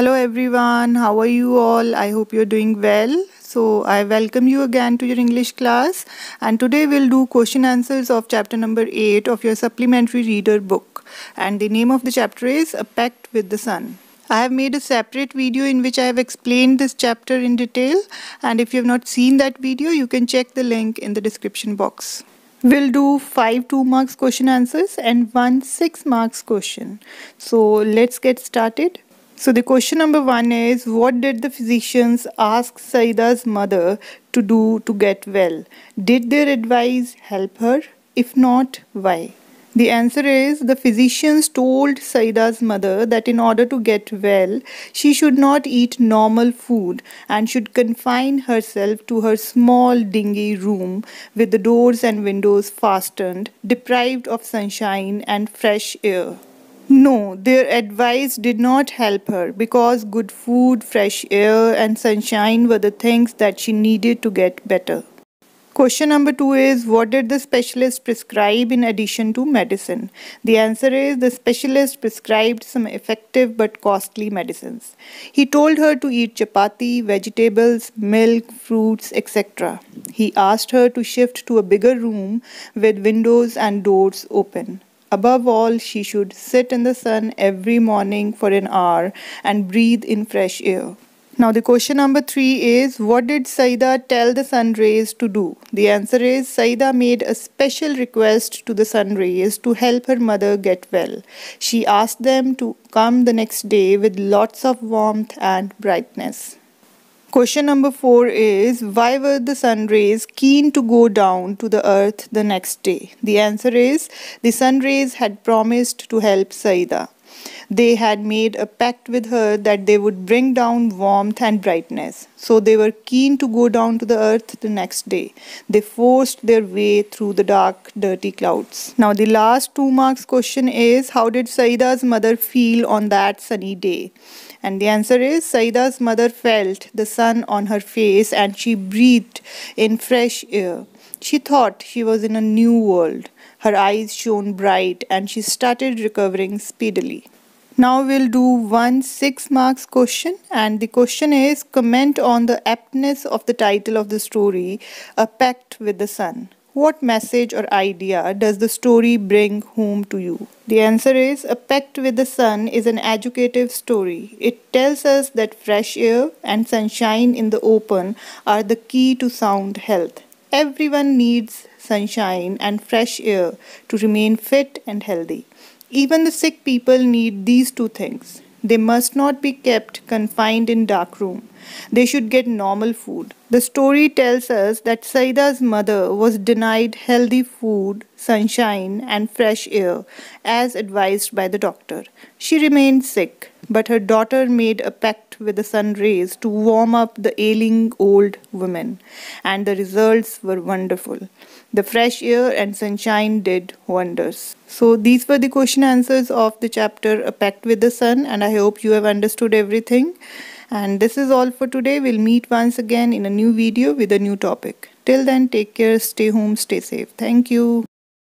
Hello everyone, how are you all? I hope you're doing well. So I welcome you again to your English class and today we'll do question answers of chapter number 8 of your supplementary reader book and the name of the chapter is A Pact with the Sun. I have made a separate video in which I have explained this chapter in detail and if you have not seen that video you can check the link in the description box. We'll do five 2 marks question answers and one 6 marks question. So let's get started. So the question number one is what did the physicians ask Saida's mother to do to get well? Did their advice help her? If not, why? The answer is the physicians told Saida's mother that in order to get well, she should not eat normal food and should confine herself to her small dingy room with the doors and windows fastened, deprived of sunshine and fresh air. No, their advice did not help her because good food, fresh air, and sunshine were the things that she needed to get better. Question number two is What did the specialist prescribe in addition to medicine? The answer is the specialist prescribed some effective but costly medicines. He told her to eat chapati, vegetables, milk, fruits, etc. He asked her to shift to a bigger room with windows and doors open. Above all, she should sit in the sun every morning for an hour and breathe in fresh air. Now, the question number three is What did Saida tell the sun rays to do? The answer is Saida made a special request to the sun rays to help her mother get well. She asked them to come the next day with lots of warmth and brightness. Question number four is Why were the sun rays keen to go down to the earth the next day? The answer is the sun rays had promised to help Saida. They had made a pact with her that they would bring down warmth and brightness. So they were keen to go down to the earth the next day. They forced their way through the dark, dirty clouds. Now, the last two marks question is How did Saida's mother feel on that sunny day? And the answer is Saida's mother felt the sun on her face and she breathed in fresh air. She thought she was in a new world. Her eyes shone bright and she started recovering speedily. Now we'll do one 6 marks question and the question is comment on the aptness of the title of the story, A Pact with the Sun. What message or idea does the story bring home to you? The answer is A Pact with the Sun is an educative story. It tells us that fresh air and sunshine in the open are the key to sound health. Everyone needs sunshine, and fresh air to remain fit and healthy. Even the sick people need these two things. They must not be kept confined in dark room. They should get normal food. The story tells us that Saida's mother was denied healthy food, sunshine and fresh air as advised by the doctor. She remained sick but her daughter made a pact with the sun rays to warm up the ailing old woman, and the results were wonderful. The fresh air and sunshine did wonders. So, these were the question answers of the chapter A Pact with the Sun, and I hope you have understood everything. And this is all for today. We'll meet once again in a new video with a new topic. Till then, take care, stay home, stay safe. Thank you.